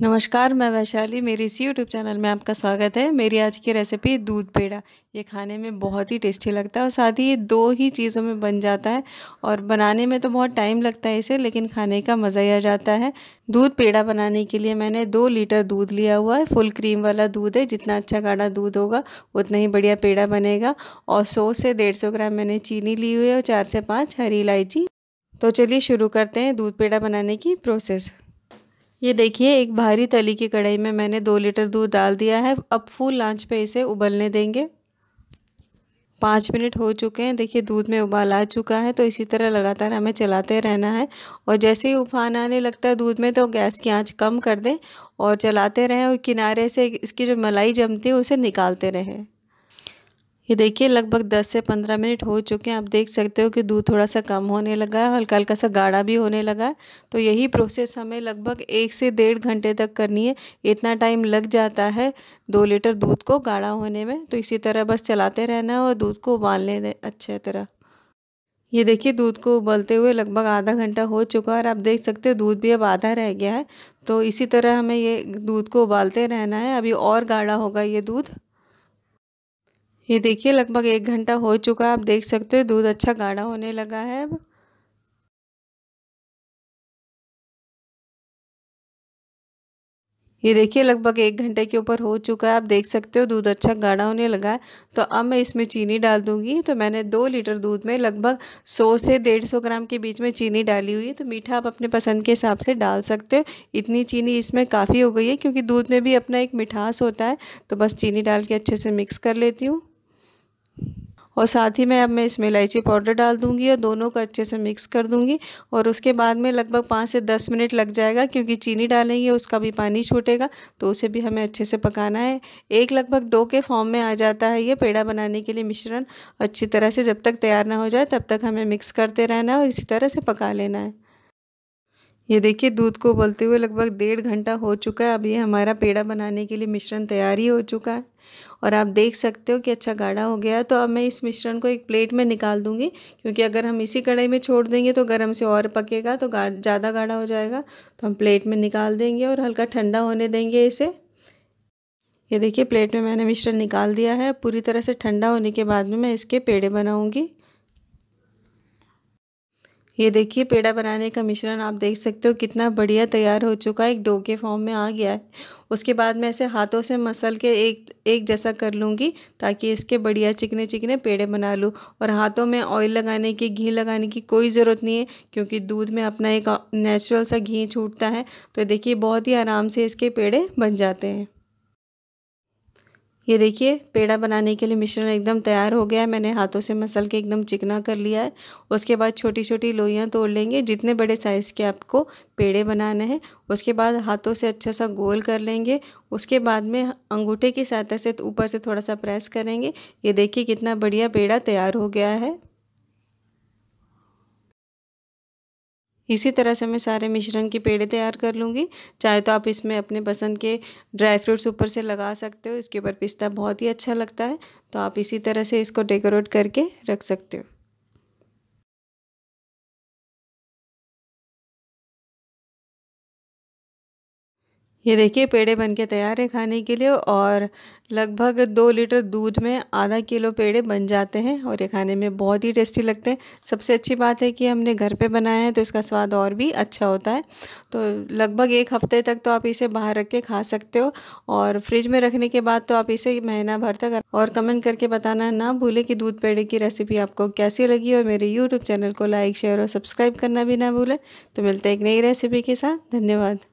नमस्कार मैं वैशाली मेरी इसी यूट्यूब चैनल में आपका स्वागत है मेरी आज की रेसिपी दूध पेड़ा ये खाने में बहुत ही टेस्टी लगता है और साथ ही ये दो ही चीज़ों में बन जाता है और बनाने में तो बहुत टाइम लगता है इसे लेकिन खाने का मज़ा ही आ जाता है दूध पेड़ा बनाने के लिए मैंने दो लीटर दूध लिया हुआ है फुल क्रीम वाला दूध है जितना अच्छा गाढ़ा दूध होगा उतना ही बढ़िया पेड़ा बनेगा और सौ से डेढ़ सौ ग्राम मैंने चीनी ली हुई है और चार से पाँच हरी इलायची तो चलिए शुरू करते हैं दूध पेड़ा बनाने की प्रोसेस ये देखिए एक भारी तली की कढ़ाई में मैंने दो लीटर दूध डाल दिया है अब फुल आंच पे इसे उबलने देंगे पाँच मिनट हो चुके हैं देखिए दूध में उबाल आ चुका है तो इसी तरह लगातार हमें चलाते रहना है और जैसे ही उफान आने लगता है दूध में तो गैस की आंच कम कर दें और चलाते रहें और किनारे से इसकी जो मलाई जमती है उसे निकालते रहें ये देखिए लगभग 10 से 15 मिनट हो चुके हैं आप देख सकते हो कि दूध थोड़ा सा कम होने लगा है हल्का हल्का सा गाढ़ा भी होने लगा है तो यही प्रोसेस हमें लगभग एक से डेढ़ घंटे तक करनी है इतना टाइम लग जाता है दो लीटर दूध को गाढ़ा होने में तो इसी तरह बस चलाते रहना है और दूध को उबालने दें अच्छे तरह ये देखिए दूध को उबलते हुए लगभग आधा घंटा हो चुका है और आप देख सकते हो दूध भी अब आधा रह गया है तो इसी तरह हमें ये दूध को उबालते रहना है अभी और गाढ़ा होगा ये दूध ये देखिए लगभग एक घंटा हो चुका है आप देख सकते हो दूध अच्छा गाढ़ा होने लगा है अब ये देखिए लगभग एक घंटे के ऊपर हो चुका है आप देख सकते हो दूध अच्छा गाढ़ा होने लगा है तो अब मैं इसमें चीनी डाल दूंगी तो मैंने दो लीटर दूध में लगभग सौ से डेढ़ सौ ग्राम के बीच में चीनी डाली हुई है तो मीठा आप अपने पसंद के हिसाब से डाल सकते हो इतनी चीनी इसमें काफ़ी हो गई है क्योंकि दूध में भी अपना एक मिठास होता है तो बस चीनी डाल के अच्छे से मिक्स कर लेती हूँ और साथ ही में अब मैं इसमें इलायची पाउडर डाल दूंगी और दोनों को अच्छे से मिक्स कर दूँगी और उसके बाद में लगभग पाँच से दस मिनट लग जाएगा क्योंकि चीनी डालेंगे उसका भी पानी छूटेगा तो उसे भी हमें अच्छे से पकाना है एक लगभग डो के फॉर्म में आ जाता है ये पेड़ा बनाने के लिए मिश्रण अच्छी तरह से जब तक तैयार ना हो जाए तब तक हमें मिक्स करते रहना है और इसी तरह से पका लेना है ये देखिए दूध को उबलते हुए लगभग डेढ़ घंटा हो चुका है अब ये हमारा पेड़ा बनाने के लिए मिश्रण तैयार ही हो चुका है और आप देख सकते हो कि अच्छा गाढ़ा हो गया है तो अब मैं इस मिश्रण को एक प्लेट में निकाल दूंगी क्योंकि अगर हम इसी कढ़ाई में छोड़ देंगे तो गर्म से और पकेगा तो गा, ज़्यादा गाढ़ा हो जाएगा तो हम प्लेट में निकाल देंगे और हल्का ठंडा होने देंगे इसे ये देखिए प्लेट में मैंने मिश्रण निकाल दिया है पूरी तरह से ठंडा होने के बाद में मैं इसके पेड़े बनाऊँगी ये देखिए पेड़ा बनाने का मिश्रण आप देख सकते हो कितना बढ़िया तैयार हो चुका है एक डो के फॉर्म में आ गया है उसके बाद मैं इसे हाथों से मसल के एक एक जैसा कर लूँगी ताकि इसके बढ़िया चिकने चिकने पेड़े बना लूँ और हाथों में ऑयल लगाने की घी लगाने की कोई ज़रूरत नहीं है क्योंकि दूध में अपना एक नेचुरल सा घी छूटता है तो देखिए बहुत ही आराम से इसके पेड़े बन जाते हैं ये देखिए पेड़ा बनाने के लिए मिश्रण एकदम तैयार हो गया है मैंने हाथों से मसल के एकदम चिकना कर लिया है उसके बाद छोटी छोटी लोइयाँ तोड़ लेंगे जितने बड़े साइज़ के आपको पेड़े बनाने हैं उसके बाद हाथों से अच्छा सा गोल कर लेंगे उसके बाद में अंगूठे की सहायता से ऊपर से थोड़ा सा प्रेस करेंगे ये देखिए कितना बढ़िया पेड़ा तैयार हो गया है इसी तरह से मैं सारे मिश्रण के पेड़े तैयार कर लूँगी चाहे तो आप इसमें अपने पसंद के ड्राई फ्रूट्स ऊपर से लगा सकते हो इसके ऊपर पिस्ता बहुत ही अच्छा लगता है तो आप इसी तरह से इसको डेकोरेट करके रख सकते हो ये देखिए पेड़े बन के तैयार है खाने के लिए और लगभग दो लीटर दूध में आधा किलो पेड़े बन जाते हैं और ये खाने में बहुत ही टेस्टी लगते हैं सबसे अच्छी बात है कि हमने घर पे बनाया है तो इसका स्वाद और भी अच्छा होता है तो लगभग एक हफ्ते तक तो आप इसे बाहर रख के खा सकते हो और फ्रिज में रखने के बाद तो आप इसे महीना भर तक और कमेंट करके बताना ना भूलें कि दूध पेड़े की रेसिपी आपको कैसी लगी और मेरे यूट्यूब चैनल को लाइक शेयर और सब्सक्राइब करना भी ना भूलें तो मिलते एक नई रेसिपी के साथ धन्यवाद